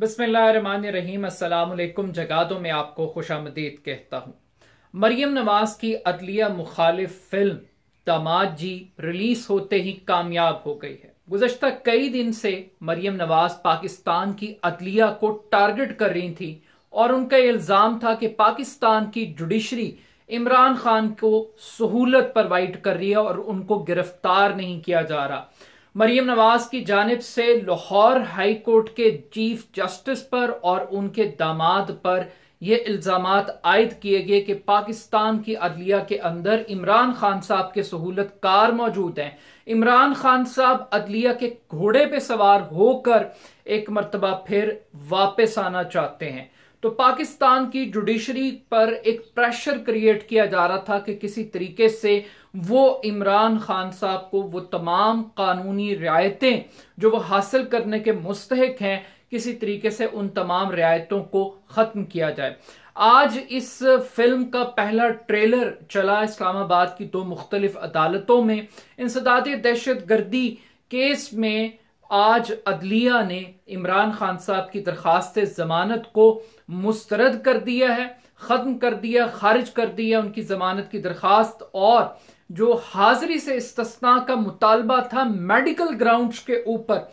बसमीम अल्लाम में आपको खुश आमदीद कहता हूँ मरियम नवाज की अदलिया मुखालिफ फिल्म दामाद जी रिलीज होते ही कामयाब हो गई है गुजशत कई दिन से मरियम नवाज पाकिस्तान की अदलिया को टारगेट कर रही थी और उनका इल्ज़ाम था कि पाकिस्तान की जुडिशरी इमरान खान को सहूलत प्रोवाइड कर रही है और उनको गिरफ्तार नहीं किया जा रहा मरियम नवाज की जानब से लाहौर हाई कोर्ट के चीफ जस्टिस पर और उनके दामाद पर ये इल्ज़ाम आयद किए गए कि पाकिस्तान की अदलिया के अंदर इमरान खान साहब के सहूलत कार मौजूद हैं इमरान खान साहब अदलिया के घोड़े पे सवार होकर एक मरतबा फिर वापस आना चाहते हैं तो पाकिस्तान की जुडिशरी पर एक प्रेशर क्रिएट किया जा रहा था कि किसी तरीके से वो इमरान खान साहब को वो तमाम कानूनी रियायतें जो वो हासिल करने के मुस्तक हैं किसी तरीके से उन तमाम रियायतों को ख़त्म किया जाए आज इस फिल्म का पहला ट्रेलर चला इस्लामाबाद की दो मुख्तलिफ अदालतों में इंसदाद दहशत गर्दी केस में आज अदलिया ने इमरान खान साहब की दरखास्त जमानत को मुस्तरद कर दिया है ख़त्म कर दिया खारिज कर दिया उनकी जमानत की दरखास्त और जो हाजिरी से इस्तना का मुतालबा था मेडिकल ग्राउंड्स के ऊपर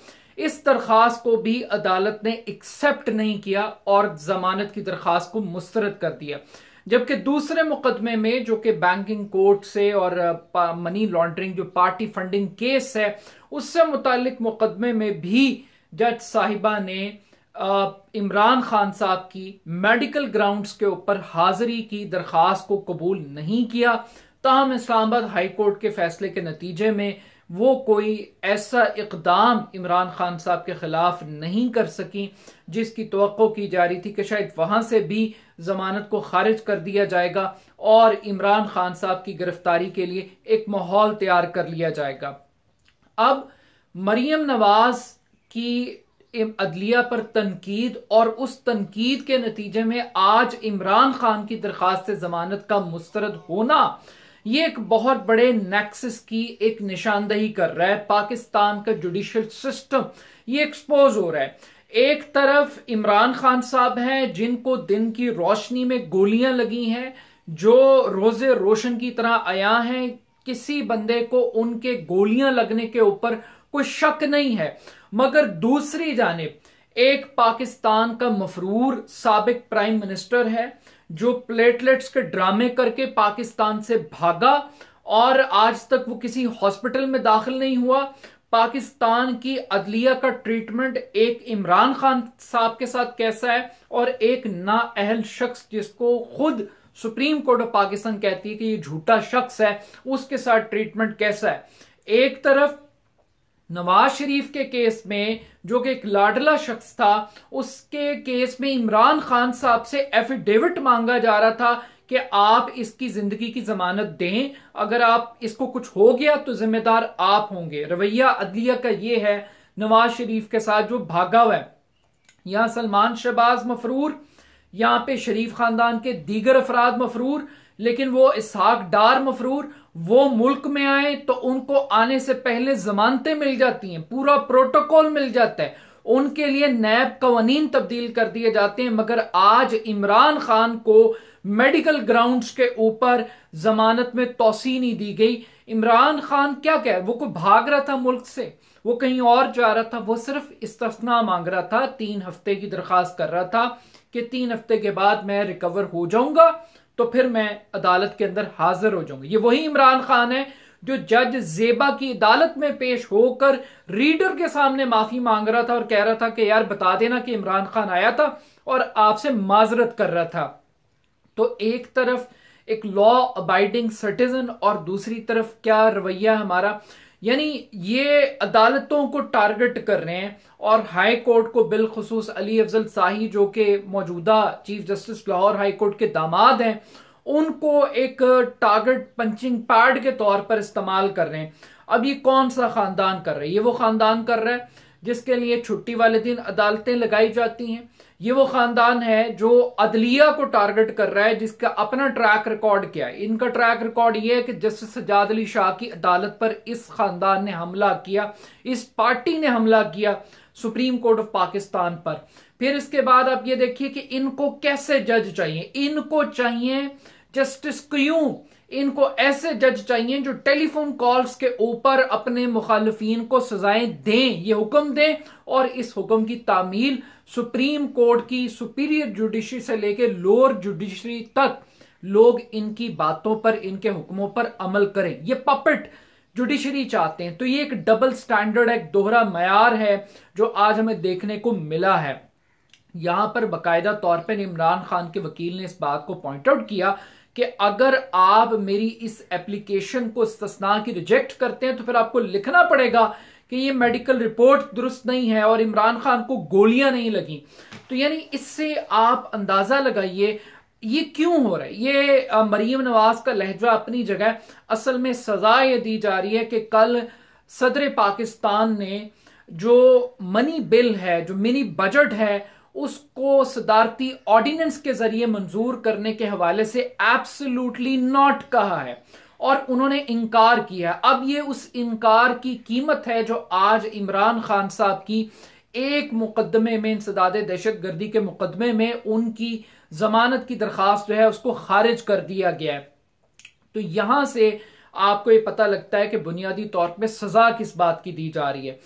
इस दरखास्त को भी अदालत ने एक्सेप्ट नहीं किया और जमानत की दरखास्त को मुस्तरद कर दिया जबकि दूसरे मुकदमे में जो कि बैंकिंग कोर्ट से और मनी लॉन्ड्रिंग जो पार्टी फंडिंग केस है उससे मुतालिक मुकदमे में भी जज साहिबा ने इमरान खान साहब की मेडिकल ग्राउंड्स के ऊपर हाजिरी की दरख्वास्त को कबूल नहीं किया ताहम इस्लामाबाद हाईकोर्ट के फैसले के नतीजे में वो कोई ऐसा इकदाम इमरान खान साहब के ख़िलाफ़ नहीं कर सकी जिसकी तो की जा रही थी कि शायद वहां से भी ज़मानत को खारिज कर दिया जाएगा और इमरान खान साहब की गिरफ्तारी के लिए एक माहौल तैयार कर लिया जाएगा अब मरीम नवाज़ की अदलिया पर तनकीद और उस तनकीद के नतीजे में आज इमरान खान की दरख्वास्त जमानत का मुस्तरद होना ये एक बहुत बड़े नेक्सस की एक निशानदही कर रहा है पाकिस्तान का जुडिशल सिस्टम ये एक्सपोज हो रहा है एक तरफ इमरान खान साहब हैं जिनको दिन की रोशनी में गोलियां लगी हैं जो रोजे रोशन की तरह आया है किसी बंदे को उनके गोलियां लगने के ऊपर कोई शक नहीं है मगर दूसरी जानब एक पाकिस्तान का मफरूर सबक प्राइम मिनिस्टर है जो प्लेटलेट्स के ड्रामे करके पाकिस्तान से भागा और आज तक वो किसी हॉस्पिटल में दाखिल नहीं हुआ पाकिस्तान की अदलिया का ट्रीटमेंट एक इमरान खान साहब के साथ कैसा है और एक नाअहल शख्स जिसको खुद सुप्रीम कोर्ट ऑफ पाकिस्तान कहती है कि ये झूठा शख्स है उसके साथ ट्रीटमेंट कैसा है एक तरफ नवाज शरीफ के केस में जो कि एक लाडला शख्स था उसके केस में इमरान खान साहब से एफिडेविट मांगा जा रहा था कि आप इसकी जिंदगी की जमानत दें अगर आप इसको कुछ हो गया तो जिम्मेदार आप होंगे रवैया अदलिया का ये है नवाज शरीफ के साथ जो भागा हुआ है यहां सलमान शहबाज मफरूर यहां पे शरीफ खानदान के दीगर अफराद मफरूर लेकिन वो इसहाक डार मफरूर वो मुल्क में आए तो उनको आने से पहले जमानतें मिल जाती हैं पूरा प्रोटोकॉल मिल जाता है उनके लिए नैब कवानीन तब्दील कर दिए जाते हैं मगर आज इमरान खान को मेडिकल ग्राउंड्स के ऊपर जमानत में तोसी नहीं दी गई इमरान खान क्या कह वो को भाग रहा था मुल्क से वो कहीं और जा रहा था वो सिर्फ इस्तफना मांग रहा था तीन हफ्ते की दरख्वास्त कर रहा था कि तीन हफ्ते के बाद मैं रिकवर हो जाऊंगा तो फिर मैं अदालत के अंदर हाजिर हो जाऊंगा ये वही इमरान खान है जो जज जेबा की अदालत में पेश होकर रीडर के सामने माफी मांग रहा था और कह रहा था कि यार बता देना कि इमरान खान आया था और आपसे माजरत कर रहा था तो एक तरफ एक लॉ अबाइडिंग सिटीजन और दूसरी तरफ क्या रवैया हमारा यानी ये अदालतों को टारगेट कर रहे हैं और हाई कोर्ट को बिलखसूस अली अफजल शाही जो कि मौजूदा chief justice Lahore high court के दामाद हैं उनको एक टारगेट पंचिंग पैड के तौर पर इस्तेमाल कर रहे हैं अब ये कौन सा खानदान कर रहा है ये वो खानदान कर रहा है जिसके लिए छुट्टी वाले दिन अदालतें लगाई जाती हैं ये वो खानदान है जो अदलिया को टारगेट कर रहा है जिसका अपना ट्रैक रिकॉर्ड क्या है इनका ट्रैक रिकॉर्ड ये है कि जस्टिस सजाद अली शाह की अदालत पर इस खानदान ने हमला किया इस पार्टी ने हमला किया सुप्रीम कोर्ट ऑफ पाकिस्तान पर फिर इसके बाद आप ये देखिए कि इनको कैसे जज चाहिए इनको चाहिए जस्टिस क्यूं इनको ऐसे जज चाहिए जो टेलीफोन कॉल्स के ऊपर अपने मुखालफी को सजाएं दें ये हुक्म दें और इस हुक्म की तामील सुप्रीम कोर्ट की सुपीरियर जुडिशरी से लेकर लोअर जुडिशरी तक लोग इनकी बातों पर इनके हुक्मों पर अमल करें ये पपट जुडिशरी चाहते हैं तो ये एक डबल स्टैंडर्ड एक दोहरा मैार है जो आज हमें देखने को मिला है यहां पर बाकायदा तौर पर इमरान खान के वकील ने इस बात को पॉइंट आउट किया कि अगर आप मेरी इस एप्लीकेशन को इस्तना की रिजेक्ट करते हैं तो फिर आपको लिखना पड़ेगा कि ये मेडिकल रिपोर्ट दुरुस्त नहीं है और इमरान खान को गोलियां नहीं लगी तो यानी इससे आप अंदाज़ा लगाइए ये क्यों हो रहा है ये मरीम नवाज का लहजा अपनी जगह असल में सजा ये दी जा रही है कि कल सदर पाकिस्तान ने जो मनी बिल है जो मिनी बजट है उसको सदारती ऑर्डिनेंस के जरिए मंजूर करने के हवाले से एब्सोल्युटली नॉट कहा है और उन्होंने इनकार किया है अब ये उस इनकार की कीमत है जो आज इमरान खान साहब की एक मुकदमे में इंसदाद दहशत गर्दी के मुकदमे में उनकी जमानत की दरख्वास्त जो है उसको खारिज कर दिया गया है तो यहां से आपको ये पता लगता है कि बुनियादी तौर पर सजा किस बात की दी जा रही है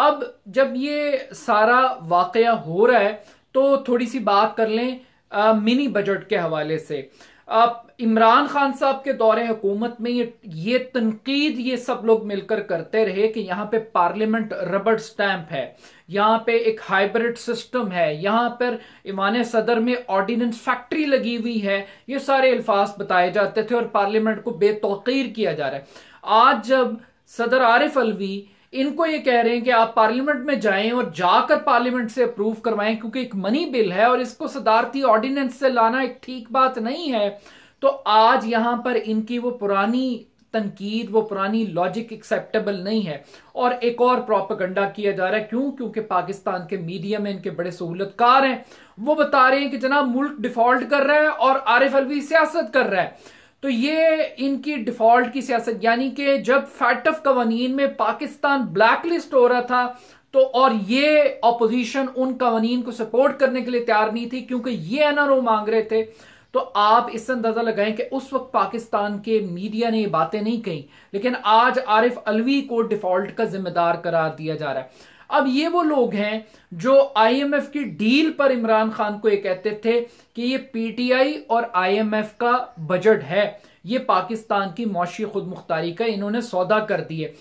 अब जब ये सारा वाक़ हो रहा है तो थोड़ी सी बात कर लें आ, मिनी बजट के हवाले से अब इमरान खान साहब के दौरे हुकूमत में ये ये तनकीद ये सब लोग मिलकर करते रहे कि यहाँ पे पार्लियामेंट रबड़ स्टैम्प है यहाँ पे एक हाइब्रिड सिस्टम है यहाँ पर ईमान सदर में ऑर्डिनेंस फैक्ट्री लगी हुई है ये सारे अल्फाज बताए जाते थे और पार्लियामेंट को बेतौकीर किया जा रहा है आज जब सदर आरिफ अलवी इनको ये कह रहे हैं कि आप पार्लियामेंट में जाएं और जाकर पार्लियामेंट से अप्रूव करवाएं क्योंकि एक मनी बिल है और इसको सदारती ऑर्डिनेंस से लाना एक ठीक बात नहीं है तो आज यहां पर इनकी वो पुरानी तनकीद वो पुरानी लॉजिक एक्सेप्टेबल नहीं है और एक और प्रोपगंडा किया जा रहा है क्यों क्योंकि पाकिस्तान के मीडिया में इनके बड़े सहूलतकार हैं वो बता रहे हैं कि जनाब मुल्क डिफॉल्ट कर रहा है और आरिफ अलवी सियासत कर रहा है तो ये इनकी डिफॉल्ट की सियासत यानी कि जब फैटफ कवानीन में पाकिस्तान ब्लैक लिस्ट हो रहा था तो और ये ऑपोजिशन उन कवानीन को सपोर्ट करने के लिए तैयार नहीं थी क्योंकि ये एनआरओ मांग रहे थे तो आप इससे अंदाजा लगाएं कि उस वक्त पाकिस्तान के मीडिया ने ये बातें नहीं कही लेकिन आज आरिफ अलवी को डिफॉल्ट का जिम्मेदार करार दिया जा रहा है अब ये वो लोग हैं जो आईएमएफ की डील पर इमरान खान को ये कहते थे कि ये पीटीआई और आईएमएफ का बजट है ये पाकिस्तान की मौशी खुद मुख्तारी का इन्होंने सौदा कर दिए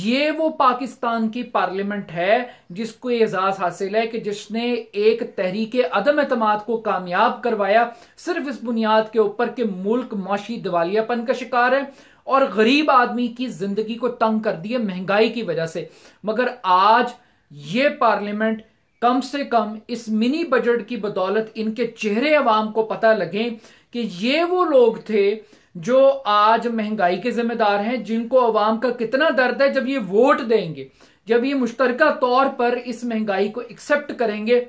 ये वो पाकिस्तान की पार्लियामेंट है जिसको एजाज हासिल है कि जिसने एक तहरीक अदम अतमाद को कामयाब करवाया सिर्फ इस बुनियाद के ऊपर कि मुल्क मौशी दिवालियापन का शिकार है और गरीब आदमी की जिंदगी को तंग कर दिए महंगाई की वजह से मगर आज ये पार्लियामेंट कम से कम इस मिनी बजट की बदौलत इनके चेहरे अवाम को पता लगे कि ये वो लोग थे जो आज महंगाई के जिम्मेदार हैं जिनको अवाम का कितना दर्द है जब ये वोट देंगे जब ये मुश्तरका तौर पर इस महंगाई को एक्सेप्ट करेंगे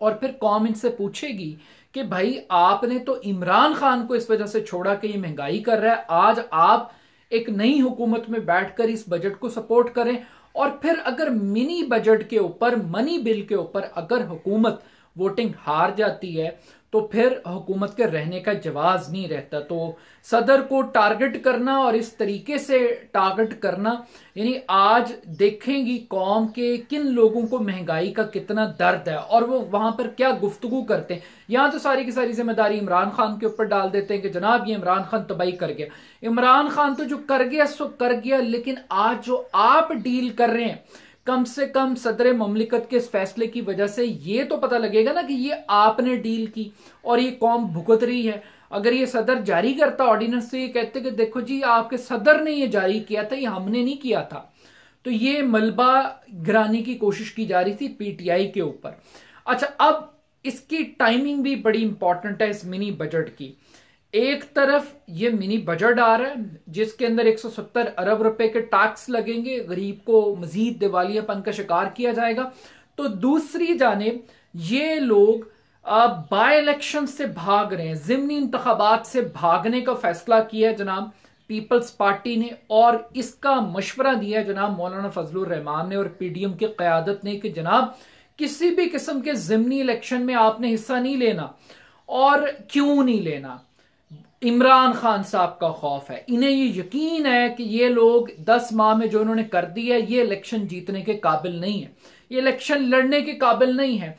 और फिर कौम इनसे पूछेगी कि भाई आपने तो इमरान खान को इस वजह से छोड़ा कि ये महंगाई कर रहा है आज आप एक नई हुकूमत में बैठकर इस बजट को सपोर्ट करें और फिर अगर मिनी बजट के ऊपर मनी बिल के ऊपर अगर हुकूमत वोटिंग हार जाती है तो फिर हुकूमत के रहने का जवाब नहीं रहता तो सदर को टारगेट करना और इस तरीके से टारगेट करना यानी आज देखेंगी कौम के किन लोगों को महंगाई का कितना दर्द है और वो वहां पर क्या गुफ्तगु करते हैं यहां तो सारी की सारी जिम्मेदारी इमरान खान के ऊपर डाल देते हैं कि जनाब ये इमरान खान तबाही कर गया इमरान खान तो जो कर गया सो कर गया लेकिन आज जो आप डील कर रहे हैं कम से कम सदर ममलिकत के इस फैसले की वजह से ये तो पता लगेगा ना कि ये आपने डील की और ये कौम भुगत रही है अगर ये सदर जारी करता ऑर्डिनेंस तो ये कहते कि देखो जी आपके सदर ने ये जारी किया था ये हमने नहीं किया था तो ये मलबा गिराने की कोशिश की जा रही थी पीटीआई के ऊपर अच्छा अब इसकी टाइमिंग भी बड़ी इंपॉर्टेंट है इस मिनी बजट की एक तरफ ये मिनी बजट आ रहा है जिसके अंदर 170 अरब रुपए के टैक्स लगेंगे गरीब को मजीद दिवालियापन का शिकार किया जाएगा तो दूसरी जाने ये लोग बाय इलेक्शन से भाग रहे हैं जिमनी इंतबात से भागने का फैसला किया है जनाब पीपल्स पार्टी ने और इसका मशवरा दिया है जनाब मौलाना फजलुर रहमान ने और पीडीएम की क्यादत ने कि जनाब किसी भी किस्म के जिमनी इलेक्शन में आपने हिस्सा नहीं लेना और क्यों नहीं लेना इमरान खान साहब का खौफ है इन्हें ये यकीन है कि ये लोग दस माह में जो इन्होंने कर दी है ये इलेक्शन जीतने के काबिल नहीं है ये इलेक्शन लड़ने के काबिल नहीं है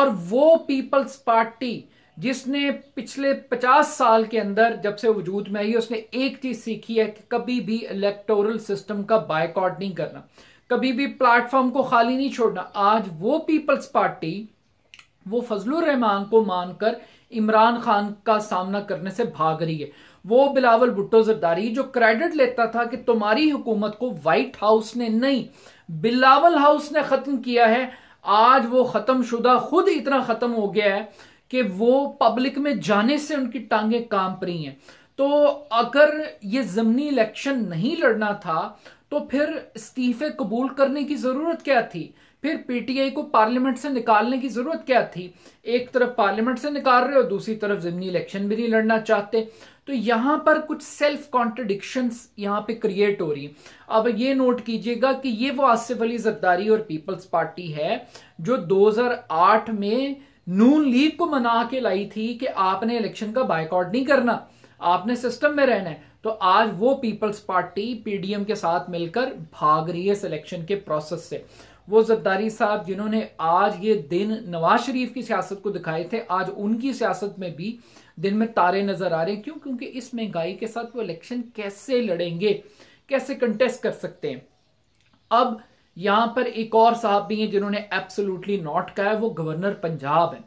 और वो पीपल्स पार्टी जिसने पिछले पचास साल के अंदर जब से वजूद में आई है उसने एक चीज सीखी है कि कभी भी इलेक्टोरल सिस्टम का बायकॉट नहीं करना कभी भी प्लेटफॉर्म को खाली नहीं छोड़ना आज वो पीपल्स पार्टी वो फजलुर रहमान को मानकर इमरान खान का सामना करने से भाग रही है वो बिलावल भुट्टो जरदारी जो क्रेडिट लेता था कि तुम्हारी हुकूमत को व्हाइट हाउस ने नहीं बिलावल हाउस ने ख़त्म किया है आज वो ख़त्म शुदा खुद इतना ख़त्म हो गया है कि वो पब्लिक में जाने से उनकी टांगें कांप रही हैं तो अगर ये ज़मनी इलेक्शन नहीं लड़ना था तो फिर इस्तीफे कबूल करने की ज़रूरत क्या थी फिर पीटीआई को पार्लियामेंट से निकालने की जरूरत क्या थी एक तरफ पार्लियामेंट से निकाल रहे हो दूसरी तरफ जिमनी इलेक्शन भी नहीं लड़ना चाहते तो यहां पर कुछ सेल्फ कॉन्ट्रडिक्शन यहां पे क्रिएट हो रही अब ये नोट कीजिएगा कि ये वो आसिफ अली जरदारी और पीपल्स पार्टी है जो 2008 में नून लीग को मना के लाई थी कि आपने इलेक्शन का बायकॉट नहीं करना आपने सिस्टम में रहना है तो आज वो पीपल्स पार्टी पीडीएम के साथ मिलकर भाग रही है इस इलेक्शन के प्रोसेस से वो जरदारी साहब जिन्होंने आज ये दिन नवाज शरीफ की सियासत को दिखाए थे आज उनकी सियासत में भी दिन में तारे नजर आ रहे हैं क्यों क्योंकि इस महंगाई के साथ वो इलेक्शन कैसे लड़ेंगे कैसे कंटेस्ट कर सकते हैं अब यहां पर एक और साहब भी हैं जिन्होंने एब्सोल्युटली नॉट कहा है वो गवर्नर पंजाब है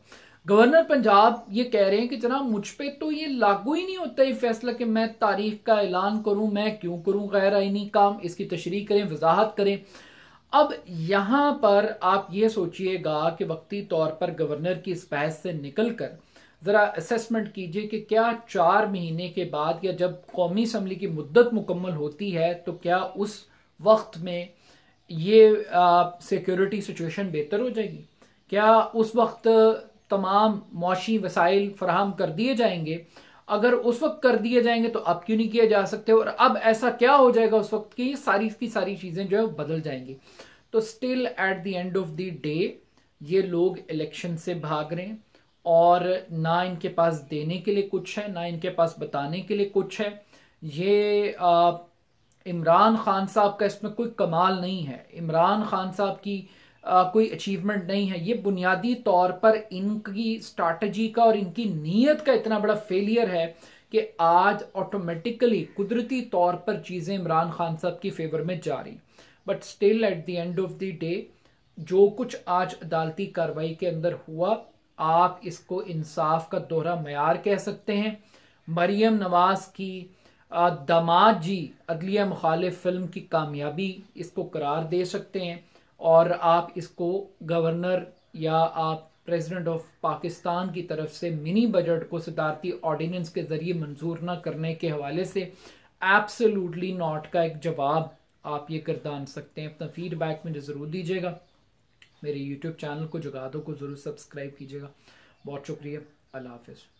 गवर्नर पंजाब ये कह रहे हैं कि जनाब मुझ पर तो ये लागू ही नहीं होता ये फैसला कि मैं तारीख का ऐलान करूं मैं क्यों करूं गैर आइनी काम इसकी तशरी करें वजाहत करें अब यहां पर आप ये सोचिएगा कि वक्ती तौर पर गवर्नर की इस बहस से निकल कर ज़रा असेसमेंट कीजिए कि क्या चार महीने के बाद या जब कौमी असम्बली की मुद्दत मुकम्मल होती है तो क्या उस वक्त में ये सिक्योरिटी सिचुएशन बेहतर हो जाएगी क्या उस वक्त तमाम मुशी वसाइल फराहम कर दिए जाएंगे अगर उस वक्त कर दिए जाएंगे तो अब क्यों नहीं किए जा सकते और अब ऐसा क्या हो जाएगा उस वक्त की सारी की सारी चीज़ें जो है बदल जाएंगी तो still at the end of the day ये लोग इलेक्शन से भाग रहे हैं और ना इनके पास देने के लिए कुछ है ना इनके पास बताने के लिए कुछ है ये इमरान खान साहब का इसमें कोई कमाल नहीं है इमरान खान साहब की आ, कोई अचीवमेंट नहीं है ये बुनियादी तौर पर इनकी स्ट्रैटेजी का और इनकी नीयत का इतना बड़ा फेलियर है कि आज ऑटोमेटिकली कुदरती तौर पर चीज़ें इमरान खान साहब की फेवर में जा रही but still at the end of the day जो कुछ आज अदालती कार्रवाई के अंदर हुआ आप इसको इंसाफ का दोहरा मैार कह सकते हैं मरियम नवाज की दमाद जी अदलिया मुखालिफ फिल्म की कामयाबी इसको करार दे सकते हैं और आप इसको गवर्नर या आप प्रेसिडेंट ऑफ पाकिस्तान की तरफ से मिनी बजट को सदारती ऑर्डिनेंस के ज़रिए मंजूर ना करने के हवाले से एब्सोल्युटली नॉट का एक जवाब आप ये गर्दान सकते हैं अपना फीडबैक मुझे ज़रूर दीजिएगा मेरे यूट्यूब चैनल को जगा दो को ज़रूर सब्सक्राइब कीजिएगा बहुत शुक्रिया अल्लाह हाफिज़